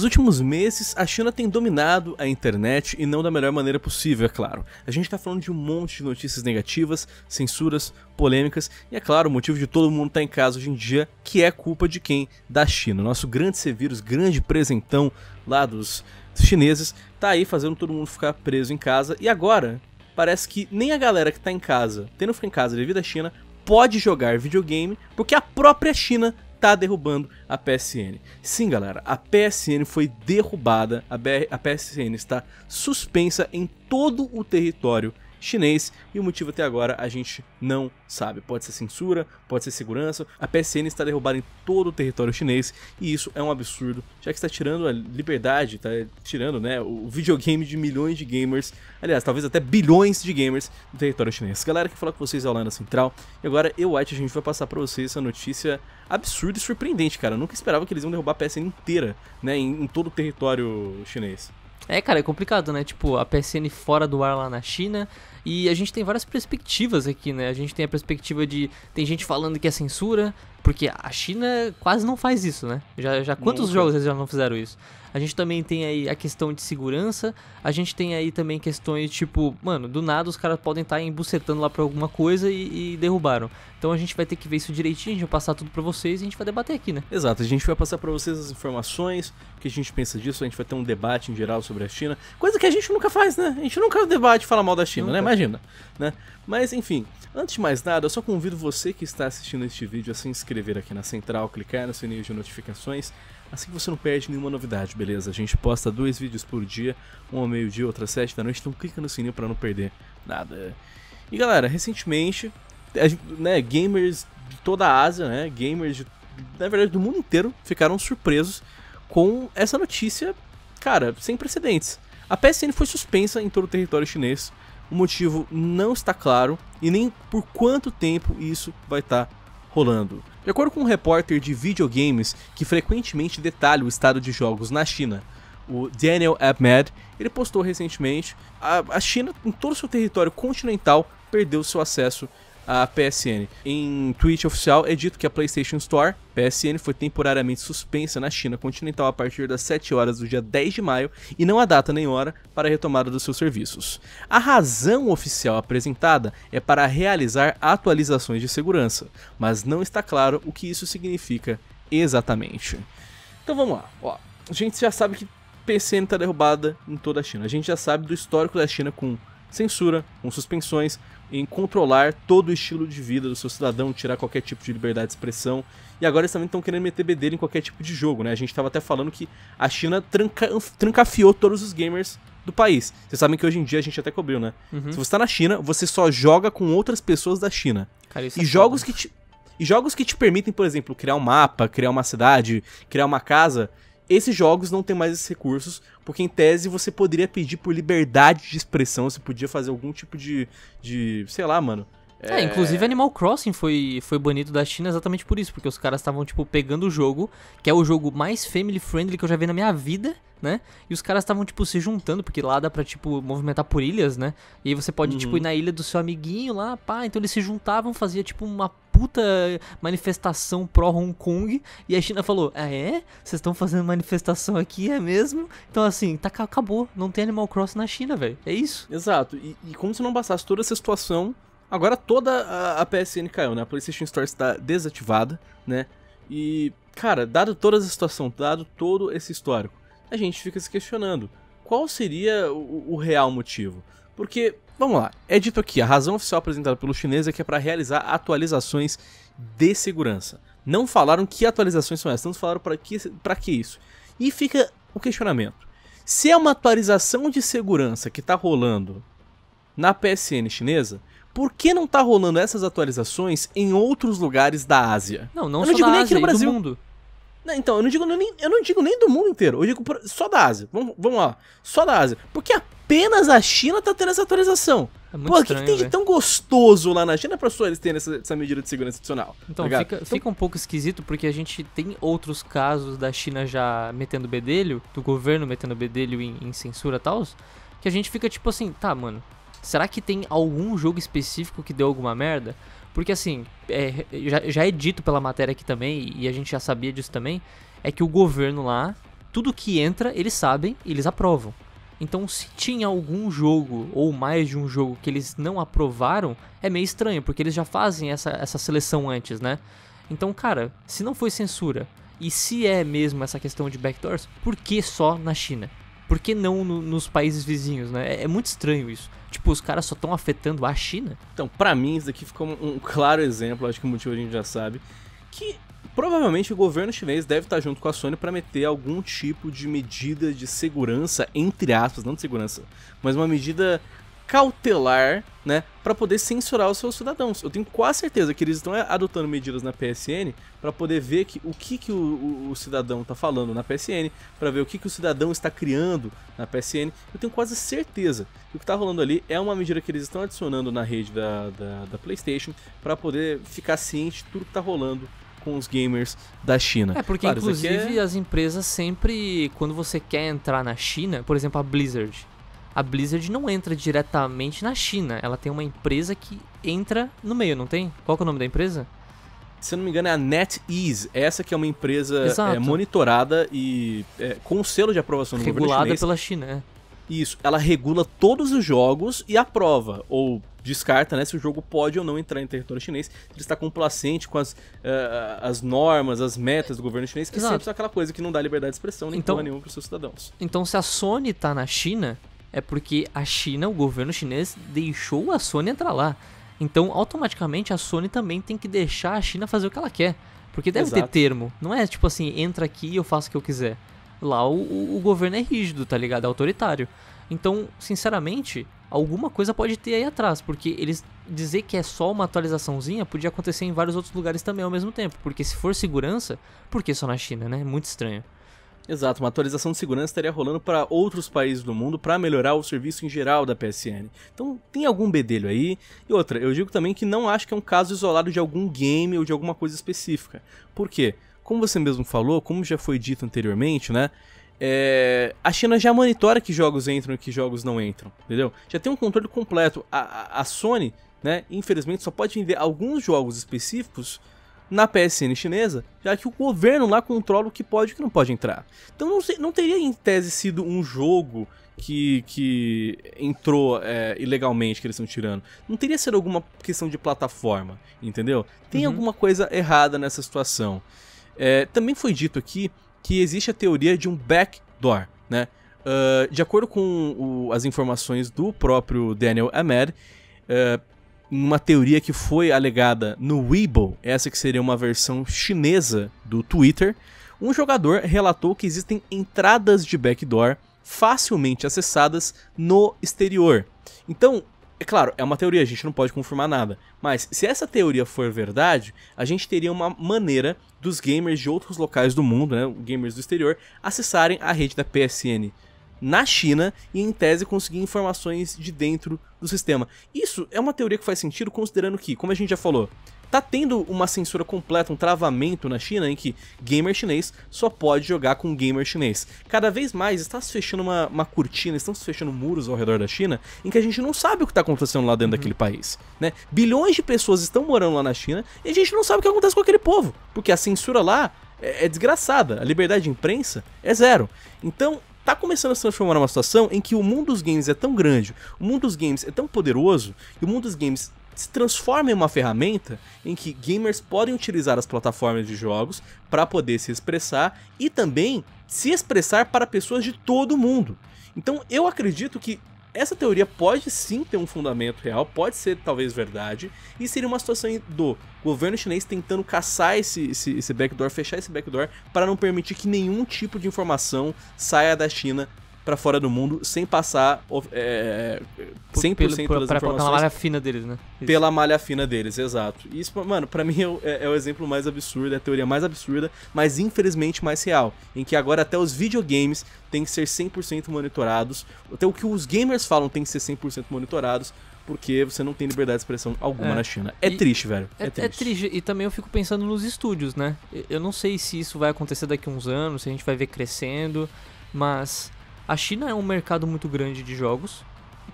Nos últimos meses, a China tem dominado a internet e não da melhor maneira possível, é claro. A gente está falando de um monte de notícias negativas, censuras, polêmicas e, é claro, o motivo de todo mundo estar tá em casa hoje em dia, que é culpa de quem? Da China. Nosso grande c grande presentão lá dos chineses, tá aí fazendo todo mundo ficar preso em casa e agora. Parece que nem a galera que está em casa, tendo ficar em casa devido à China, pode jogar videogame porque a própria China tá derrubando a PSN. Sim, galera, a PSN foi derrubada, a, BR, a PSN está suspensa em todo o território chinês e o motivo até agora a gente não sabe. Pode ser censura, pode ser segurança. A PSN está derrubada em todo o território chinês e isso é um absurdo, já que está tirando a liberdade, está tirando né, o videogame de milhões de gamers, aliás, talvez até bilhões de gamers do território chinês. Galera, que fala com vocês é o Lana Central e agora eu, White, a gente vai passar para vocês essa notícia absurda e surpreendente, cara. Eu nunca esperava que eles iam derrubar a PSN inteira, né, em, em todo o território chinês. É, cara, é complicado, né? Tipo, a PSN fora do ar lá na China, e a gente tem várias perspectivas aqui, né? A gente tem a perspectiva de. Tem gente falando que é censura, porque a China quase não faz isso, né? Já, já quantos Nunca. jogos eles já não fizeram isso? A gente também tem aí a questão de segurança, a gente tem aí também questões tipo, mano, do nada os caras podem estar tá embucetando lá pra alguma coisa e, e, derrubaram. Então a gente vai ter que ver isso direitinho, a gente vai passar tudo pra vocês e a gente vai debater aqui, né? Exato, a gente vai passar pra vocês as informações, o que a gente pensa disso, a gente vai ter um debate em geral sobre a China, coisa que a gente nunca faz, né? A gente nunca debate e fala mal da China, né? nunca. né? Imagina, né? Mas enfim. Antes de mais nada, eu só convido você que está assistindo este vídeo a se inscrever aqui na central, clicar no sininho de notificações, assim que você não perde nenhuma novidade, beleza? A gente posta dois vídeos por dia, um ao meio-dia, outro às sete da noite, então clica no sininho para não perder nada. E galera, recentemente, né, gamers de toda a Ásia, né, gamers de, na verdade do mundo inteiro, ficaram surpresos com essa notícia, cara, sem precedentes. A PSN foi suspensa em todo o território chinês o motivo não está claro e nem por quanto tempo isso vai estar tá rolando. De acordo com um repórter de videogames que frequentemente detalha o estado de jogos na China, o Daniel Abmed, ele postou recentemente a, a China, em todo o seu território continental, perdeu seu acesso a PSN. Em tweet oficial é dito que a PlayStation Store PSN foi temporariamente suspensa na China continental a partir das 7 horas do dia 10 de maio e não há data nem hora para a retomada dos seus serviços. A razão oficial apresentada é para realizar atualizações de segurança, mas não está claro o que isso significa exatamente. Então vamos lá, Ó, a gente já sabe que PSN está derrubada em toda a China. A gente já sabe do histórico da China com censura, com suspensões, em controlar todo o estilo de vida do seu cidadão, tirar qualquer tipo de liberdade de expressão. E agora eles também estão querendo meter bedelho em qualquer tipo de jogo, né? A gente estava até falando que a China tranca, trancafiou todos os gamers do país. Vocês sabem que hoje em dia a gente até cobriu, né? Uhum. Se você está na China, você só joga com outras pessoas da China. Cara, e é jogos foda. que te, e jogos que te permitem, por exemplo, criar um mapa, criar uma cidade, criar uma casa, esses jogos não tem mais esses recursos, porque em tese você poderia pedir por liberdade de expressão, você podia fazer algum tipo de, de sei lá, mano, é, é, inclusive Animal Crossing foi, foi banido da China exatamente por isso, porque os caras estavam, tipo, pegando o jogo, que é o jogo mais family friendly que eu já vi na minha vida, né? E os caras estavam, tipo, se juntando, porque lá dá pra, tipo, movimentar por ilhas, né? E aí você pode, tipo, uhum. tipo, ir na ilha do seu amiguinho lá, pá. Então eles se juntavam, fazia, tipo, uma puta manifestação pró-Hong Kong. E a China falou: Ah, é? Vocês estão fazendo manifestação aqui, é mesmo? Então, assim, tá, acabou. Não tem Animal Crossing na China, velho. É isso. Exato. E, e como se não bastasse toda essa situação Agora toda a, a PSN caiu, né? A PlayStation Store está desativada, né? E, cara, dado toda essa situação, dado todo esse histórico, a gente fica se questionando qual seria o, o real motivo. Porque, vamos lá, é dito aqui, a razão oficial apresentada pelo chinês é que é para realizar atualizações de segurança. Não falaram que atualizações são essas, não falaram para que, que isso. E fica o questionamento. Se é uma atualização de segurança que está rolando na PSN chinesa, por que não tá rolando essas atualizações em outros lugares da Ásia? Não, não, eu não só digo da nem Ásia, aqui no Brasil. Do mundo. Não, então, eu não, digo, nem, eu não digo nem do mundo inteiro, eu digo só da Ásia. Vamos, vamos lá, só da Ásia. Porque apenas a China tá tendo essa atualização. É Pô, o que, tem véio. de tão gostoso lá na China pra só eles terem essa, essa medida de segurança adicional? Então, tá fica, então, fica um pouco esquisito porque a gente tem outros casos da China já metendo bedelho, do governo metendo bedelho em, em censura e tal, que a gente fica tipo assim, tá, mano, Será que tem algum jogo específico que deu alguma merda? Porque assim, é, já, já é dito pela matéria aqui também, e a gente já sabia disso também, é que o governo lá, tudo que entra, eles sabem, eles aprovam. Então, se tinha algum jogo ou mais de um jogo que eles não aprovaram, é meio estranho, porque eles já fazem essa, essa seleção antes, né? Então, cara, se não foi censura, e se é mesmo essa questão de backdoors, por que só na China? Por que não no, nos países vizinhos, né? É, é muito estranho isso. Tipo, os caras só estão afetando a China? Então, para mim, isso daqui ficou um, um, claro exemplo, acho que o motivo a gente já sabe, que provavelmente o governo chinês deve estar tá junto com a Sony para meter algum tipo de medida de segurança, entre aspas, não de segurança, mas uma medida cautelar, né, para poder censurar os seus cidadãos. Eu tenho quase certeza que eles estão é, adotando medidas na PSN para poder ver que, o que, que o, o, o cidadão está falando na PSN, para ver o que, que o cidadão está criando na PSN. Eu tenho quase certeza que o que está rolando ali é uma medida que eles estão adicionando na rede da, da, da PlayStation para poder ficar ciente de tudo que está rolando com os gamers da China. É, porque claro, inclusive é... as empresas sempre, quando você quer entrar na China, por exemplo, a Blizzard, a Blizzard não entra diretamente na China. Ela tem uma empresa que entra no meio, não tem? Qual é o nome da empresa? Se eu não me engano, é a NetEase. Essa que é uma empresa é, monitorada e é, com selo de aprovação do Regulada governo chinês. pela China, é. Isso. Ela regula todos os jogos e aprova, ou descarta, né, se o jogo pode ou não entrar em território chinês. ele está complacente com as, uh, as normas, as metas do governo chinês, que Exato. sempre é aquela coisa que não dá liberdade de expressão nem então, nenhuma para os seus cidadãos. Então, se a Sony está na China, é porque a China, o governo chinês, deixou a Sony entrar lá. Então, automaticamente, a Sony também tem que deixar a China fazer o que ela quer. Porque deve Exato. ter termo. Não é tipo assim, entra aqui e eu faço o que eu quiser. Lá o, o governo é rígido, tá ligado? É autoritário. Então, sinceramente, alguma coisa pode ter aí atrás, porque eles dizer que é só uma atualizaçãozinha podia acontecer em vários outros lugares também ao mesmo tempo, porque se for segurança, por que só na China, né? É muito estranho. Exato, uma atualização de segurança estaria rolando para outros países do mundo para melhorar o serviço em geral da PSN. Então tem algum bedelho aí. E outra, eu digo também que não acho que é um caso isolado de algum game ou de alguma coisa específica. Por quê? Como você mesmo falou, como já foi dito anteriormente, né? É, a China já monitora que jogos entram e que jogos não entram, entendeu? Já tem um controle completo. A, a, a Sony, né, infelizmente, só pode vender alguns jogos específicos na PSN chinesa, já que o governo lá controla o que pode e o que não pode entrar. Então não, não teria em tese sido um jogo que, que, entrou é, ilegalmente que eles estão tirando. Não teria sido alguma questão de plataforma, entendeu? Tem uhum. alguma coisa errada nessa situação. É, também foi dito aqui que existe a teoria de um backdoor, né? Uh, de acordo com o, as informações do próprio Daniel Ahmed, uh, uma teoria que foi alegada no Weibo, essa que seria uma versão chinesa do Twitter, um jogador relatou que existem entradas de backdoor facilmente acessadas no exterior. Então, é claro, é uma teoria, a gente não pode confirmar nada. Mas se essa teoria for verdade, a gente teria uma maneira dos gamers de outros locais do mundo, né, gamers do exterior, acessarem a rede da PSN na China e em tese conseguir informações de dentro do sistema. Isso é uma teoria que faz sentido considerando que, como a gente já falou, tá tendo uma censura completa, um travamento na China em que gamer chinês só pode jogar com gamer chinês. Cada vez mais está se fechando uma, uma cortina, estão se fechando muros ao redor da China em que a gente não sabe o que está acontecendo lá dentro uhum. daquele país. Né? Bilhões de pessoas estão morando lá na China e a gente não sabe o que acontece com aquele povo, porque a censura lá é, é desgraçada, a liberdade de imprensa é zero. Então tá começando a se transformar numa situação em que o mundo dos games é tão grande, o mundo dos games é tão poderoso, e o mundo dos games se transforma em uma ferramenta em que gamers podem utilizar as plataformas de jogos para poder se expressar e também se expressar para pessoas de todo mundo. Então eu acredito que essa teoria pode sim ter um fundamento real, pode ser talvez verdade, e seria uma situação do governo chinês tentando caçar esse, esse, esse backdoor, fechar esse backdoor, para não permitir que nenhum tipo de informação saia da China para fora do mundo sem passar é, 100% é, pelo, pelo, pelas pra, informações. Pela malha fina deles, né? Isso. Pela malha fina deles, exato. E isso, mano, para mim é, é, é, o exemplo mais absurdo, é a teoria mais absurda, mas infelizmente mais real, em que agora até os videogames têm que ser 100% monitorados, até o que os gamers falam tem que ser 100% monitorados, porque você não tem liberdade de expressão alguma é. na China. É e triste, velho. É, é, é triste. é, triste. E também eu fico pensando nos estúdios, né? Eu não sei se isso vai acontecer daqui a uns anos, se a gente vai ver crescendo, mas a China é um mercado muito grande de jogos,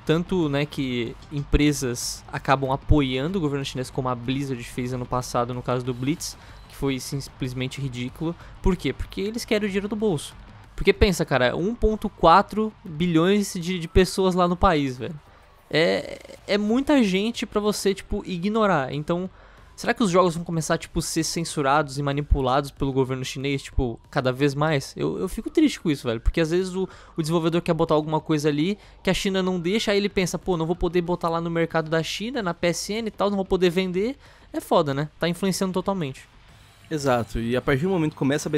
tanto né, que empresas acabam apoiando o governo chinês, como a Blizzard fez ano passado no caso do Blitz, que foi simplesmente ridículo. Por quê? Porque eles querem o dinheiro do bolso. Porque pensa, cara, 1,4 bilhões de, de pessoas lá no país, velho. É, é muita gente para você, tipo, ignorar. Então, Será que os jogos vão começar, tipo, a ser censurados e manipulados pelo governo chinês, tipo, cada vez mais? Eu, eu fico triste com isso, velho. Porque às vezes o, o desenvolvedor quer botar alguma coisa ali que a China não deixa, aí ele pensa, pô, não vou poder botar lá no mercado da China, na PSN e tal, não vou poder vender. É foda, né? Tá influenciando totalmente. Exato, e a partir do momento que começa a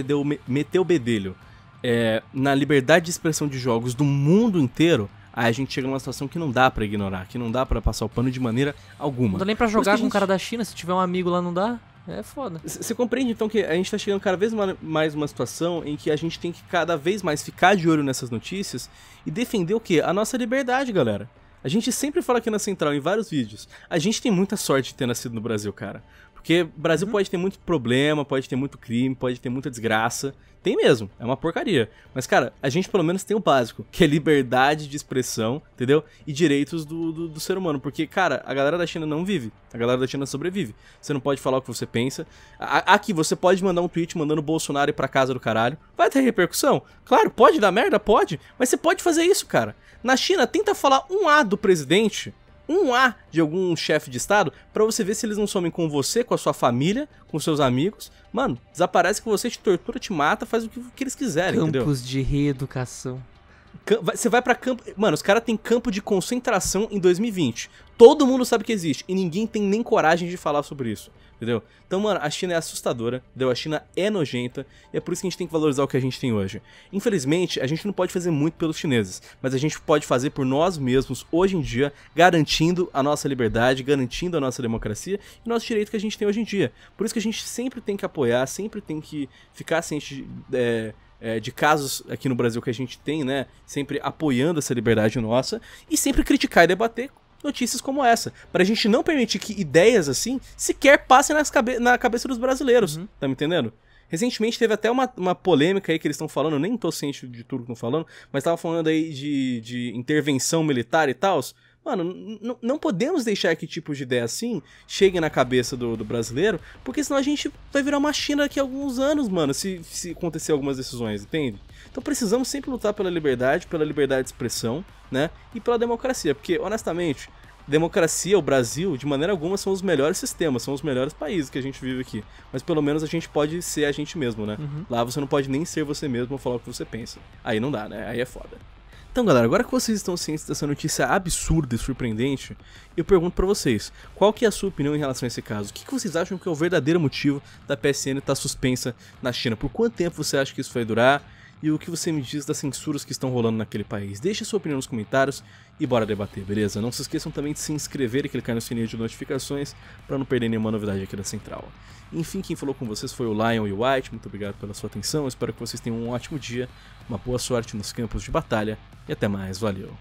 meter o bedelho é, na liberdade de expressão de jogos do mundo inteiro, Aí a gente chega numa situação que não dá para ignorar, que não dá para passar o pano de maneira alguma. Não dá nem pra jogar com o cara da China, se tiver um amigo lá não dá. É foda. Você compreende então que a gente tá chegando cada vez mais uma situação em que a gente tem que cada vez mais ficar de olho nessas notícias e defender o quê? A nossa liberdade, galera. A gente sempre fala aqui na Central, em vários vídeos, a gente tem muita sorte de ter nascido no Brasil, cara. Porque Brasil uhum. pode ter muito problema, pode ter muito crime, pode ter muita desgraça. Tem mesmo, é uma porcaria. Mas, cara, a gente pelo menos tem o básico, que é liberdade de expressão, entendeu? E direitos do, do, do, ser humano. Porque, cara, a galera da China não vive. A galera da China sobrevive. Você não pode falar o que você pensa. A, aqui, você pode mandar um tweet mandando o Bolsonaro ir pra casa do caralho. Vai ter repercussão? Claro, pode dar merda? Pode. Mas você pode fazer isso, cara. Na China, tenta falar um A do presidente um A de algum chefe de estado para você ver se eles não somem com você, com a sua família, com seus amigos. Mano, desaparece que você te tortura, te mata, faz o que, o que eles quiserem, Campos entendeu? de reeducação. Você vai para campo. Mano, os caras têm campo de concentração em 2020. Todo mundo sabe que existe e ninguém tem nem coragem de falar sobre isso, entendeu? Então, mano, a China é assustadora, entendeu? A China é nojenta e é por isso que a gente tem que valorizar o que a gente tem hoje. Infelizmente, a gente não pode fazer muito pelos chineses, mas a gente pode fazer por nós mesmos hoje em dia, garantindo a nossa liberdade, garantindo a nossa democracia e o nosso direito que a gente tem hoje em dia. Por isso que a gente sempre tem que apoiar, sempre tem que ficar ciente é, é, de casos aqui no Brasil que a gente tem, né? Sempre apoiando essa liberdade nossa e sempre criticar e debater notícias como essa, para a gente não permitir que ideias assim sequer passem cabe na cabeça dos brasileiros, uhum. tá me entendendo? Recentemente teve até uma, uma polêmica aí que eles estão falando, eu nem tô ciente de tudo que estão falando, mas tava falando aí de, de intervenção militar e tal. Mano, não podemos deixar que tipo de ideia assim chegue na cabeça do, do, brasileiro, porque senão a gente vai virar uma China daqui a alguns anos, mano, se, se acontecer algumas decisões, entende? Então precisamos sempre lutar pela liberdade, pela liberdade de expressão, né? E pela democracia, porque honestamente, democracia, o Brasil, de maneira alguma, são os melhores sistemas, são os melhores países que a gente vive aqui. Mas pelo menos a gente pode ser a gente mesmo, né? Uhum. Lá você não pode nem ser você mesmo ou falar o que você pensa. Aí não dá, né? Aí é foda. Então, galera, agora que vocês estão cientes dessa notícia absurda e surpreendente, eu pergunto para vocês, qual que é a sua opinião em relação a esse caso? O que, que vocês acham que é o verdadeiro motivo da PSN estar tá suspensa na China? Por quanto tempo você acha que isso vai durar? e o que você me diz das censuras que estão rolando naquele país. Deixe sua opinião nos comentários e bora debater, beleza? Não se esqueçam também de se inscrever e clicar no sininho de notificações para não perder nenhuma novidade aqui da Central. Enfim, quem falou com vocês foi o Lion e o White, muito obrigado pela sua atenção, espero que vocês tenham um ótimo dia, uma boa sorte nos campos de batalha e até mais, valeu!